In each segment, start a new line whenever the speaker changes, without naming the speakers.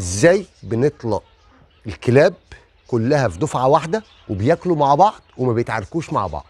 ازاي بنطلق الكلاب كلها في دفعه واحده وبياكلوا مع بعض وما بيتعاركوش مع بعض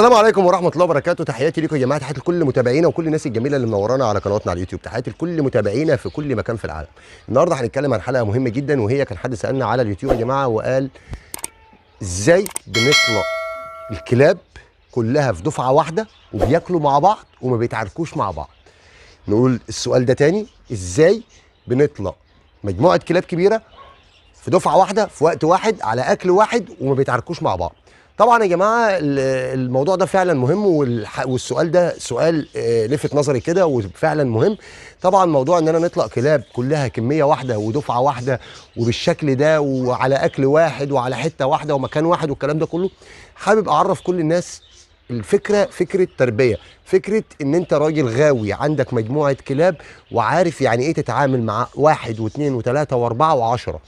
السلام عليكم ورحمه الله وبركاته تحياتي لكم يا جماعه تحياتي لكل متابعينا وكل الناس الجميله اللي منورانا على قنواتنا على اليوتيوب تحياتي لكل متابعينا في كل مكان في العالم النهارده هنتكلم عن حلقه مهمه جدا وهي كان حد سالنا على اليوتيوب يا جماعه وقال ازاي بنطلق الكلاب كلها في دفعه واحده وبياكلوا مع بعض وما بيتعاركوش مع بعض نقول السؤال ده تاني ازاي بنطلق مجموعه كلاب كبيره في دفعه واحده في وقت واحد على اكل واحد وما بيتعاركوش مع بعض طبعا يا جماعه الموضوع ده فعلا مهم والسؤال ده سؤال آه، لفت نظري كده وفعلا مهم طبعا موضوع ان انا نطلق كلاب كلها كميه واحده ودفعه واحده وبالشكل ده وعلى اكل واحد وعلى حته واحده ومكان واحد والكلام ده كله حابب اعرف كل الناس الفكره فكره تربيه فكره ان انت راجل غاوي عندك مجموعه كلاب وعارف يعني ايه تتعامل مع واحد واثنين وثلاثه واربعه وعشره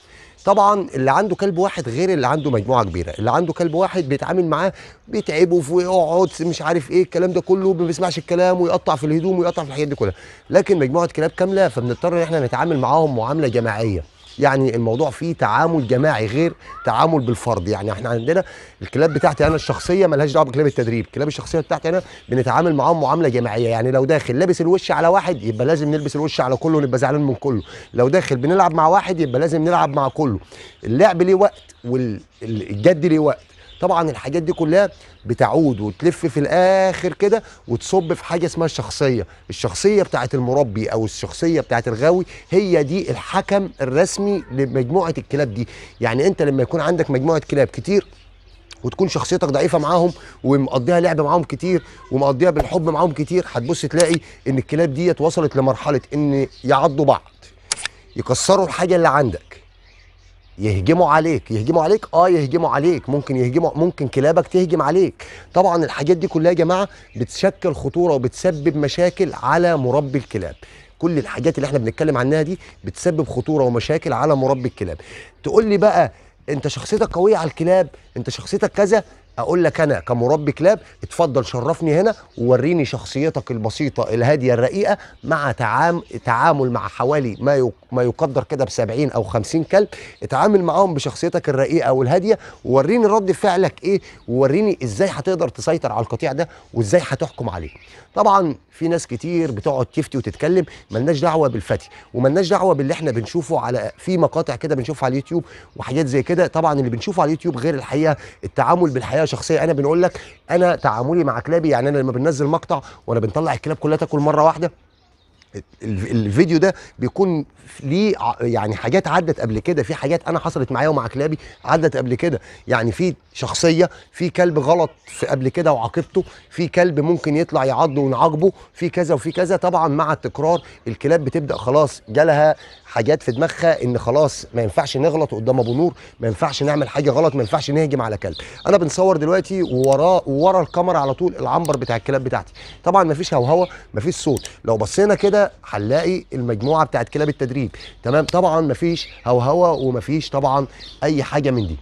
طبعا اللي عنده كلب واحد غير اللي عنده مجموعه كبيره اللي عنده كلب واحد بيتعامل معاه بيتعبه في اقعد مش عارف ايه الكلام ده كله ما بيسمعش الكلام ويقطع في الهدوم ويقطع في الحاجات دي كلها لكن مجموعه كلاب كامله فبنضطر ان احنا نتعامل معاهم معامله جماعيه يعني الموضوع فيه تعامل جماعي غير تعامل بالفرد يعني احنا عندنا الكلاب بتاعتي انا الشخصيه مالهاش دعوه بكلاب التدريب الكلاب الشخصيه بتاعتي انا بنتعامل معاهم معامله جماعيه يعني لو داخل لابس الوش على واحد يبقى لازم نلبس الوش على كله ونبقى زعلان من كله لو داخل بنلعب مع واحد يبقى لازم نلعب مع كله اللعب ليه وقت والجد ليه وقت طبعا الحاجات دي كلها بتعود وتلف في الاخر كده وتصب في حاجه اسمها الشخصيه الشخصيه بتاعه المربي او الشخصيه بتاعه الغاوي هي دي الحكم الرسمي لمجموعه الكلاب دي يعني انت لما يكون عندك مجموعه كلاب كتير وتكون شخصيتك ضعيفه معاهم ومقضيها لعب معاهم كتير ومقضيها بالحب معاهم كتير هتبص تلاقي ان الكلاب ديت وصلت لمرحله ان يعضوا بعض يكسروا الحاجه اللي عندك يهجموا عليك يهجموا عليك اه يهجموا عليك ممكن يهجموا ممكن كلابك تهجم عليك طبعا الحاجات دي كلها يا جماعه بتشكل خطوره وبتسبب مشاكل على مربي الكلاب كل الحاجات اللي احنا بنتكلم عنها دي بتسبب خطوره ومشاكل على مربي الكلاب تقول لي بقى انت شخصيتك قويه على الكلاب انت شخصيتك كذا اقول لك انا كمربي كلاب اتفضل شرفني هنا ووريني شخصيتك البسيطه الهاديه الرقيقه مع تعام تعامل مع حوالي ما ما يقدر كده ب 70 او 50 كلب اتعامل معاهم بشخصيتك الرقيقه والهاديه ووريني رد فعلك ايه ووريني ازاي هتقدر تسيطر على القطيع ده وازاي هتحكم عليه طبعا في ناس كتير بتقعد تفتي وتتكلم ملناش دعوه بالفتي وملناش دعوه باللي احنا بنشوفه على في مقاطع كده بنشوفها على اليوتيوب وحاجات زي كده طبعا اللي بنشوفه على اليوتيوب غير الحقيقه التعامل بالحياه حياه شخصيه انا بنقول لك انا تعاملي مع كلابي يعني انا لما بنزل مقطع وانا بنطلع الكلاب كلها تاكل مره واحده الفيديو ده بيكون ليه يعني حاجات عدت قبل كده في حاجات انا حصلت معايا ومع كلابي عدت قبل كده يعني في شخصيه في كلب غلط في قبل كده وعاقبته في كلب ممكن يطلع يعض ونعاقبه في كذا وفي كذا طبعا مع التكرار الكلاب بتبدا خلاص جالها حاجات في دماغها ان خلاص ما ينفعش نغلط قدام ابو نور ما ينفعش نعمل حاجه غلط ما ينفعش نهجم على كلب انا بنصور دلوقتي ووراه ورا الكاميرا على طول العنبر بتاع الكلاب بتاعتي طبعا ما فيش هوهوه ما فيش صوت لو بصينا كده هنلاقي المجموعه بتاعت كلاب التدريب تمام طبعا مفيش هوهوه ومفيش طبعا اي حاجه من دي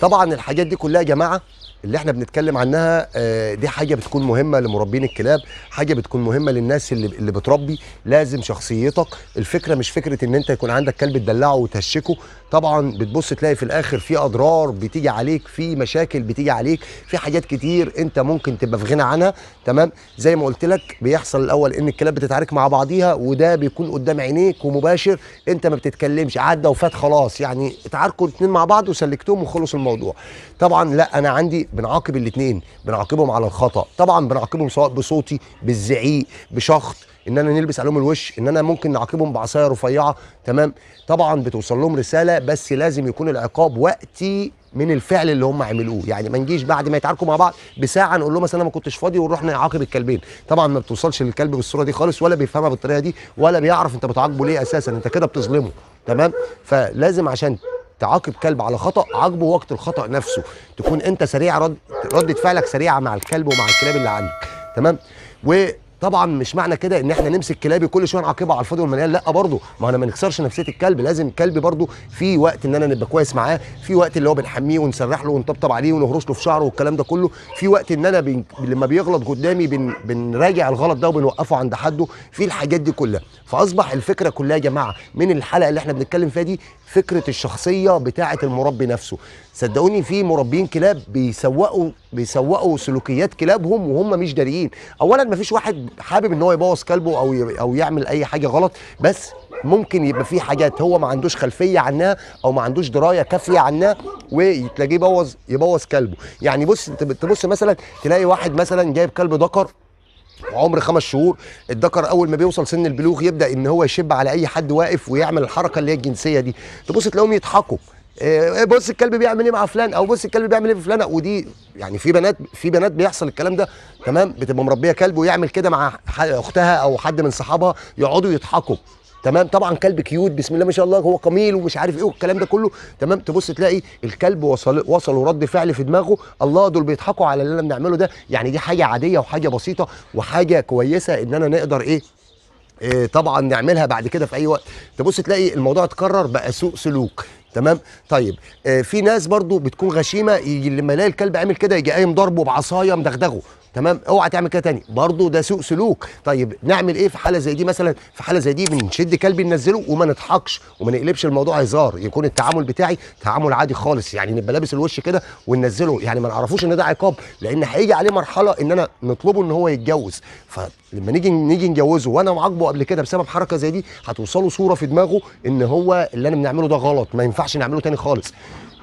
طبعا الحاجات دي كلها يا جماعه اللي احنا بنتكلم عنها آه، دي حاجه بتكون مهمه لمربين الكلاب حاجه بتكون مهمه للناس اللي, اللي بتربي لازم شخصيتك الفكره مش فكره ان انت يكون عندك كلب تدلعه وتهشكه طبعا بتبص تلاقي في الاخر في اضرار بتيجي عليك في مشاكل بتيجي عليك في حاجات كتير انت ممكن تبقى في غنى عنها تمام زي ما قلت لك بيحصل الاول ان الكلاب بتتعارك مع بعضيها وده بيكون قدام عينيك ومباشر انت ما بتتكلمش عدى وفات خلاص يعني اتعاركوا الاثنين مع بعض وسلكتهم وخلص الموضوع طبعا لا انا عندي بنعاقب الاثنين بنعاقبهم على الخطا طبعا بنعاقبهم سواء بصوتي بالزعيق بشخط ان انا نلبس عليهم الوش ان انا ممكن نعاقبهم بعصايه رفيعه تمام طبعا بتوصل لهم رساله بس لازم يكون العقاب وقتي من الفعل اللي هم عملوه يعني ما نجيش بعد ما يتعاركوا مع بعض بساعه نقول لهم مثلا انا ما كنتش فاضي ونروح نعاقب الكلبين طبعا ما بتوصلش للكلب بالصوره دي خالص ولا بيفهمها بالطريقه دي ولا بيعرف انت بتعاقبه ليه اساسا انت كده بتظلمه تمام فلازم عشان تعاقب كلب على خطا عاقبه وقت الخطا نفسه تكون انت سريع رد رده فعلك سريعه مع الكلب ومع الكلاب اللي عندك تمام و طبعا مش معنى كده ان احنا نمسك كلابي كل شويه نعاقبها على الفاضي والمليان لا برضه ما انا ما نكسرش نفسيه الكلب لازم كلبي برضه في وقت ان انا نبقى كويس معاه في وقت اللي هو بنحميه ونسرح له ونطبطب عليه ونهرش له في شعره والكلام ده كله في وقت ان انا بن... لما بيغلط قدامي بن... بنراجع الغلط ده وبنوقفه عند حده في الحاجات دي كلها فاصبح الفكره كلها يا جماعه من الحلقه اللي احنا بنتكلم فيها دي فكره الشخصيه بتاعه المربي نفسه صدقوني في مربين كلاب بيسوقوا بيسوقوا سلوكيات كلابهم وهم مش داريين اولا مفيش واحد حابب ان هو يبوظ كلبه او او يعمل اي حاجه غلط بس ممكن يبقى في حاجات هو ما عندوش خلفيه عنها او ما عندوش درايه كافيه عنها وتلاقيه يبوظ يبوظ كلبه يعني بص تبص مثلا تلاقي واحد مثلا جايب كلب دكر عمر خمس شهور الدكر اول ما بيوصل سن البلوغ يبدا ان هو يشب على اي حد واقف ويعمل الحركه اللي هي الجنسيه دي تبص تلاقيهم يضحكوا إيه بص الكلب بيعمل ايه مع فلان او بص الكلب بيعمل ايه في فلانه ودي يعني في بنات في بنات بيحصل الكلام ده تمام بتبقى مربيه كلب ويعمل كده مع اختها او حد من صحابها يقعدوا يضحكوا تمام طبعا كلب كيوت بسم الله ما شاء الله هو قميل ومش عارف ايه والكلام ده كله تمام تبص تلاقي الكلب وصل وصل ورد فعل في دماغه الله دول بيضحكوا على اللي انا بنعمله ده يعني دي حاجه عاديه وحاجه بسيطه وحاجه كويسه ان انا نقدر ايه إيه طبعا نعملها بعد كده في اي وقت تبص تلاقي الموضوع اتكرر بقى سوء سلوك تمام طيب آه في ناس برضو بتكون غشيمه يجي لما يلاقي الكلب عامل كده يجي قايم ضربه بعصايه مدغدغه تمام اوعى تعمل كده تاني برضو ده سوء سلوك طيب نعمل ايه في حاله زي دي مثلا في حاله زي دي بنشد كلبي ننزله وما نضحكش وما نقلبش الموضوع هزار يكون التعامل بتاعي تعامل عادي خالص يعني نبقى لابس الوش كده وننزله يعني ما نعرفوش ان ده عقاب لان هيجي عليه مرحله ان انا نطلبه ان هو يتجوز ف لما نيجي نيجي نجوزه وانا معاقبه قبل كده بسبب حركه زي دي هتوصله صوره في دماغه ان هو اللي انا بنعمله ده غلط ما ينفعش نعمله تاني خالص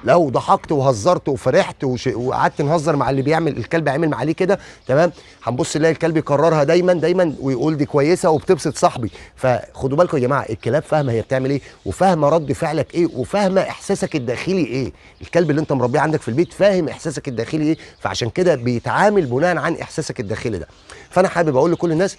لو ضحكت وهزرت وفرحت وش... وقعدت نهزر مع اللي بيعمل الكلب عامل معاه كده تمام هنبص نلاقي الكلب يكررها دايما دايما ويقول دي كويسه وبتبسط صاحبي فخدوا بالكم يا جماعه الكلاب فاهمه هي بتعمل ايه وفاهمه رد فعلك ايه وفاهمه احساسك الداخلي ايه الكلب اللي انت مربيه عندك في البيت فاهم احساسك الداخلي ايه فعشان كده بيتعامل بناء عن احساسك الداخلي ده فانا حابب اقول لكل الناس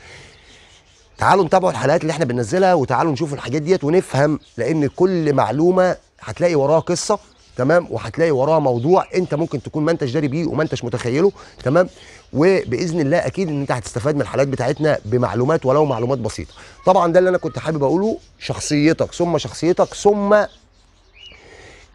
تعالوا نتابعوا الحلقات اللي احنا بننزلها وتعالوا نشوف الحاجات ديت ونفهم لان كل معلومه هتلاقي وراها قصه تمام وهتلاقي وراها موضوع انت ممكن تكون ما انتش داري بيه وما انتش متخيله تمام وباذن الله اكيد ان انت هتستفاد من الحلقات بتاعتنا بمعلومات ولو معلومات بسيطه طبعا ده اللي انا كنت حابب اقوله شخصيتك ثم شخصيتك ثم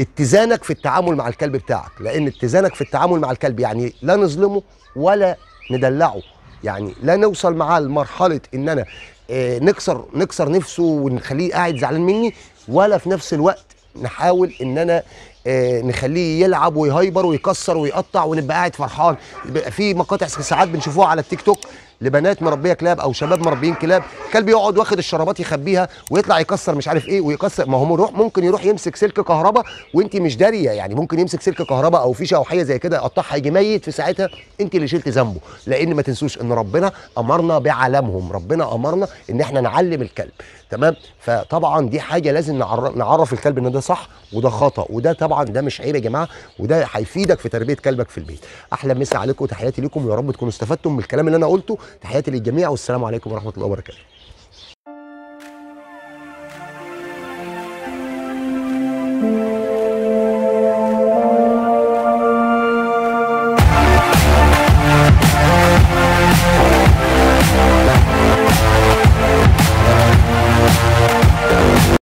اتزانك في التعامل مع الكلب بتاعك لان اتزانك في التعامل مع الكلب يعني لا نظلمه ولا ندلعه يعني لا نوصل معاه لمرحله ان انا آه، نكسر نكسر نفسه ونخليه قاعد زعلان مني ولا في نفس الوقت نحاول ان انا آه، نخليه يلعب ويهايبر ويكسر ويقطع ونبقى قاعد فرحان في مقاطع ساعات بنشوفوها على التيك توك لبنات مربيه كلاب او شباب مربيين كلاب كلب يقعد واخد الشرابات يخبيها ويطلع يكسر مش عارف ايه ويكسر ما هو مروح ممكن يروح يمسك سلك كهرباء وانت مش داريه يعني ممكن يمسك سلك كهرباء او فيشه او حاجه زي كده يقطعها يجي ميت في ساعتها انت اللي شلت ذنبه لان ما تنسوش ان ربنا امرنا بعالمهم ربنا امرنا ان احنا نعلم الكلب تمام فطبعا دي حاجه لازم نعرف الكلب ان ده صح وده خطا وده طبعا ده مش عيب يا جماعه وده هيفيدك في تربيه كلبك في البيت احلى مسا عليكم وتحياتي لكم ويا رب تكونوا استفدتم من الكلام اللي انا قلته تحياتي للجميع والسلام عليكم ورحمه الله وبركاته